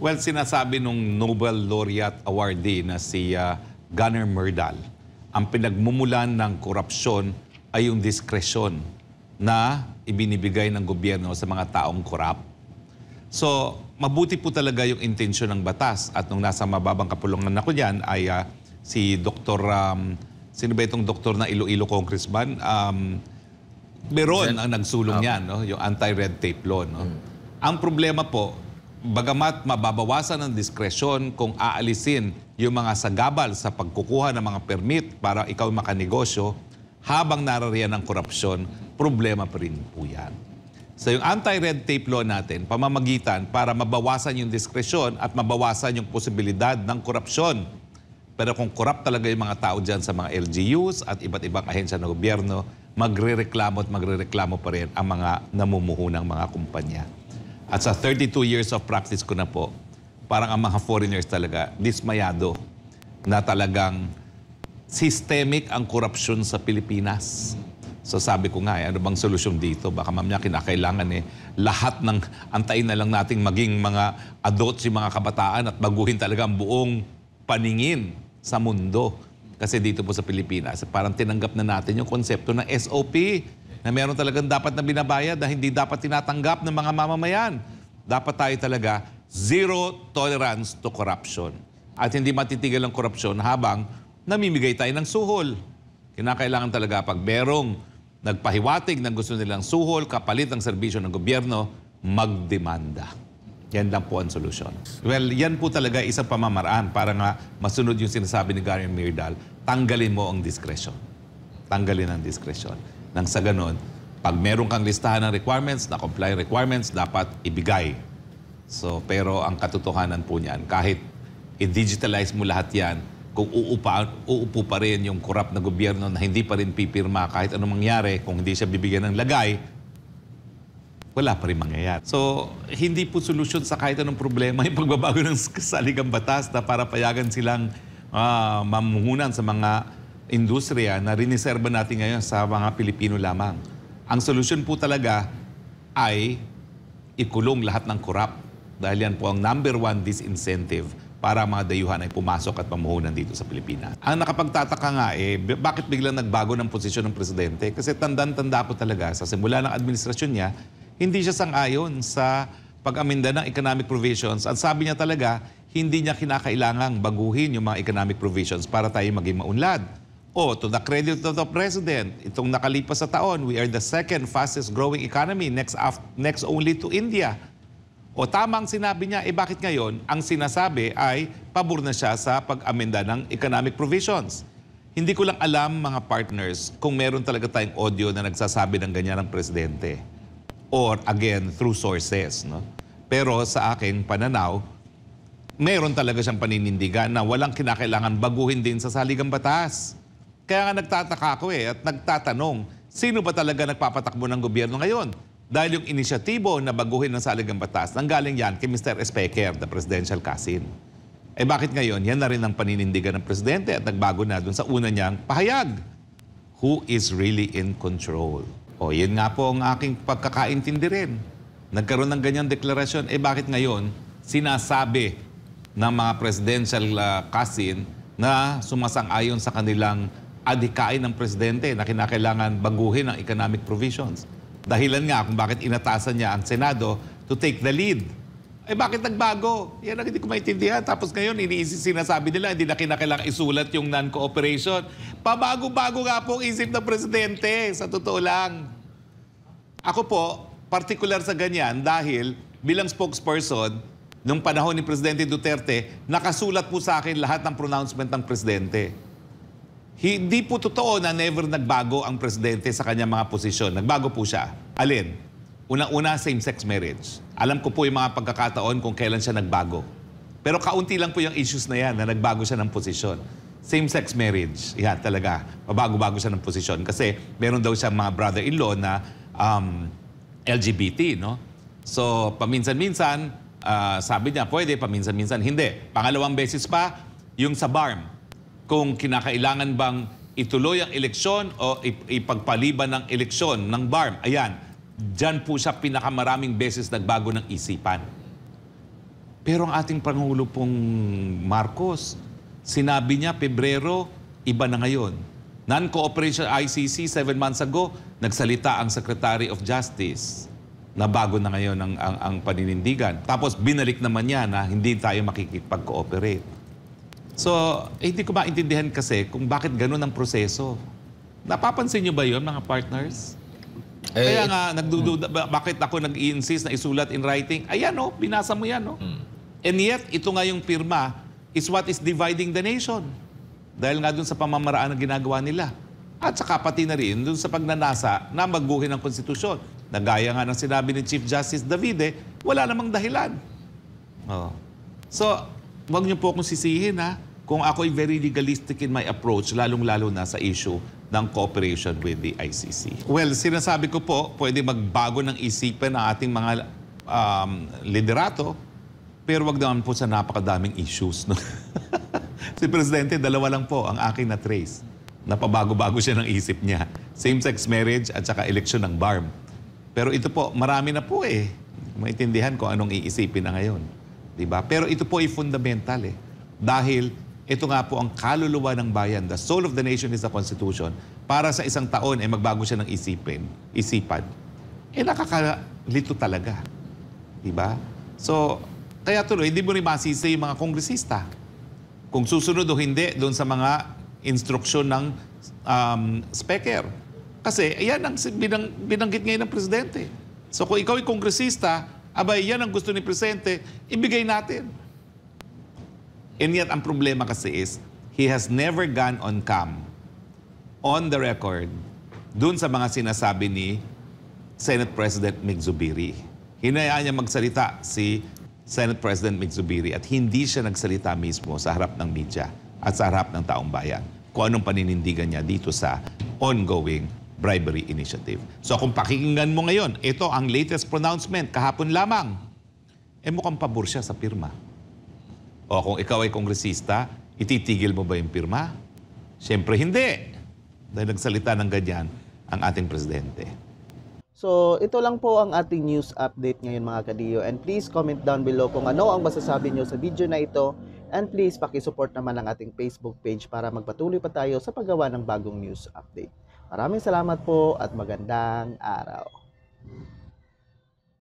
Well, sinasabi nung Nobel Laureate Awardee na si uh, Gunnar Myrdal, ang pinagmumulan ng korupsyon ay yung diskresyon na ibinibigay ng gobyerno sa mga taong korap. So, mabuti po talaga yung intensyon ng batas at nung nasa mababang kapulungan ako diyan ay uh, si Dr. Um, sino ba itong doktor na Iloilo congressman? Um, meron ang nagsulong okay. Ah. yan, no? yung anti-red tape law. No? Mm. Ang problema po, bagamat mababawasan ang diskresyon kung aalisin yung mga sagabal sa pagkukuha ng mga permit para ikaw makanegosyo, habang narariyan ang korupsyon, problema pa rin po yan. So yung anti-red tape law natin, pamamagitan para mabawasan yung diskresyon at mabawasan yung posibilidad ng korupsyon. Pero kung corrupt talaga yung mga tao dyan sa mga LGUs at iba't ibang ahensya ng gobyerno, magre-reklamo at magre-reklamo pa rin ang mga namumuhunang mga kumpanya. At sa 32 years of practice ko na po, parang ang mga foreigners talaga, dismayado na talagang systemic ang korupsyon sa Pilipinas. So sabi ko nga, eh, ano bang solusyon dito? Baka mamaya kinakailangan eh, lahat ng antayin na lang nating maging mga adults, yung mga kabataan at baguhin talaga ang buong paningin sa mundo. Kasi dito po sa Pilipinas, parang tinanggap na natin yung konsepto ng SOP na meron talagang dapat na binabayad na hindi dapat tinatanggap ng mga mamamayan. Dapat tayo talaga zero tolerance to corruption. At hindi matitigil ang korupsyon habang namimigay tayo ng suhol. Kinakailangan talaga pag merong nagpahiwatig ng gusto nilang suhol, kapalit ang serbisyo ng gobyerno, magdemanda. Yan lang po ang solusyon. Well, yan po talaga isang pamamaraan para nga masunod yung sinasabi ni Gary Mirdal, tanggalin mo ang discretion. Tanggalin ang discretion. Nang sa ganun, pag meron kang listahan ng requirements, na comply requirements, dapat ibigay. So, pero ang katotohanan po niyan, kahit i-digitalize mo lahat yan, kung uupa, uupo pa rin yung corrupt na gobyerno na hindi pa rin pipirma kahit anong mangyari, kung hindi siya bibigyan ng lagay, wala pa rin mangyayari. So, hindi po solusyon sa kahit anong problema yung pagbabago ng saligang batas na para payagan silang uh, mamuhunan sa mga industriya na riniserba natin ngayon sa mga Pilipino lamang. Ang solusyon po talaga ay ikulong lahat ng korap dahil yan po ang number one disincentive para mga dayuhan ay pumasok at pamuhunan dito sa Pilipinas. Ang nakapagtataka nga eh, bakit biglang nagbago ng posisyon ng presidente? Kasi tandang-tanda po talaga sa simula ng administrasyon niya, hindi siya sang-ayon sa pag-aminda ng economic provisions. At sabi niya talaga, hindi niya kinakailangang baguhin yung mga economic provisions para tayo maging maunlad. O, oh, to the credit of the President, itong nakalipas sa taon, we are the second fastest growing economy next, after, next only to India. O tamang sinabi niya, eh bakit ngayon ang sinasabi ay pabor na siya sa pag-amenda ng economic provisions? Hindi ko lang alam mga partners kung meron talaga tayong audio na nagsasabi ng ganyan ng presidente or again through sources. No? Pero sa akin, pananaw, meron talaga siyang paninindigan na walang kinakailangan baguhin din sa saligang batas. Kaya nga nagtataka ako eh at nagtatanong, sino ba talaga nagpapatakbo ng gobyerno ngayon? Dahil yung inisyatibo na baguhin ng saligang batas, nanggaling yan kay Mr. Speaker, the presidential cousin. Eh bakit ngayon? Yan na rin ang paninindigan ng presidente at nagbago na dun sa una niyang pahayag. Who is really in control? O, yun nga po ang aking pagkakaintindi rin. Nagkaroon ng ganyang deklarasyon. Eh, bakit ngayon sinasabi ng mga presidential uh, cousin na sumasang-ayon sa kanilang adhikain ng presidente na kinakailangan baguhin ang economic provisions? Dahilan nga kung bakit inatasan niya ang Senado to take the lead eh bakit nagbago? Yan ang hindi ko maintindihan. Tapos ngayon, iniisip sinasabi nila, hindi na kinakailang isulat yung non-cooperation. Pabago-bago nga po ang isip ng presidente, sa totoo lang. Ako po, particular sa ganyan dahil bilang spokesperson, nung panahon ni Presidente Duterte, nakasulat po sa akin lahat ng pronouncement ng presidente. Hindi po totoo na never nagbago ang presidente sa kanyang mga posisyon. Nagbago po siya. Alin? Una-una, same-sex marriage. Alam ko po yung mga pagkakataon kung kailan siya nagbago. Pero kaunti lang po yung issues na yan na nagbago siya ng posisyon. Same-sex marriage, yan talaga. Mabago-bago siya ng posisyon. Kasi meron daw siya mga brother-in-law na um, LGBT, no? So, paminsan-minsan, uh, sabi niya, pwede, paminsan-minsan, hindi. Pangalawang beses pa, yung sa BARM. Kung kinakailangan bang ituloy ang eleksyon o ipagpaliban ng eleksyon ng BARM. Ayan, Diyan po siya pinakamaraming beses nagbago ng isipan. Pero ang ating Pangulo pong Marcos, sinabi niya, Pebrero, iba na ngayon. Non-cooperation ICC, seven months ago, nagsalita ang Secretary of Justice na bago na ngayon ang, ang, ang paninindigan. Tapos binalik naman niya na hindi tayo makikipag-cooperate. So, eh, hindi ko maintindihan kasi kung bakit ganun ang proseso. Napapansin niyo ba yon mga partners? Eh, Kaya nga, nagdududa, hmm. bakit ako nag-insist na isulat in writing? Ayan o, oh, binasa mo yan o. Oh. Hmm. And yet, ito nga yung pirma is what is dividing the nation. Dahil nga dun sa pamamaraan na ginagawa nila. At saka pati na rin dun sa pagnanasa na baguhin ang konstitusyon. Nagaya nga ng sinabi ni Chief Justice Davide, wala namang dahilan. Oh. So, wag niyo po akong sisihin ha. Kung ako ay very legalistic in my approach, lalong-lalo na sa issue ng cooperation with the ICC. Well, sinasabi ko po, pwede magbago ng isipan ng ating mga um, liderato, pero wag naman po sa napakadaming issues. No? si Presidente, dalawa lang po ang akin na trace. Napabago-bago siya ng isip niya. Same-sex marriage at saka eleksyon ng BARM. Pero ito po, marami na po eh. Maintindihan ko anong iisipin na ngayon. Diba? Pero ito po ay fundamental eh. Dahil ito nga po ang kaluluwa ng bayan. The soul of the nation is the Constitution. Para sa isang taon, eh, magbago siya ng isipin, isipan. Eh, nakakalito talaga. Diba? So, kaya tuloy, hindi mo rin masisa yung mga kongresista. Kung susunod o hindi, doon sa mga instruksyon ng um, speaker. Kasi, ayan ang binang, binanggit ngayon ng presidente. So, kung ikaw ay kongresista, abay, yan ang gusto ni presidente, ibigay natin. And yet, ang problema kasi is, he has never gone on cam, on the record, dun sa mga sinasabi ni Senate President Migzubiri. Hinayaan niya magsalita si Senate President Migzubiri at hindi siya nagsalita mismo sa harap ng media at sa harap ng taong bayan kung anong paninindigan niya dito sa ongoing bribery initiative. So kung pakinggan mo ngayon, ito ang latest pronouncement kahapon lamang. Eh mukhang pabor siya sa pirma. O kung ikaw ay kongresista, ititigil mo ba yung pirma? Siyempre hindi. Dahil nagsalita ng ganyan ang ating presidente. So, ito lang po ang ating news update ngayon mga kadiyo. And please comment down below kung ano ang masasabi nyo sa video na ito. And please pakisupport naman ang ating Facebook page para magpatuloy pa tayo sa paggawa ng bagong news update. Maraming salamat po at magandang araw.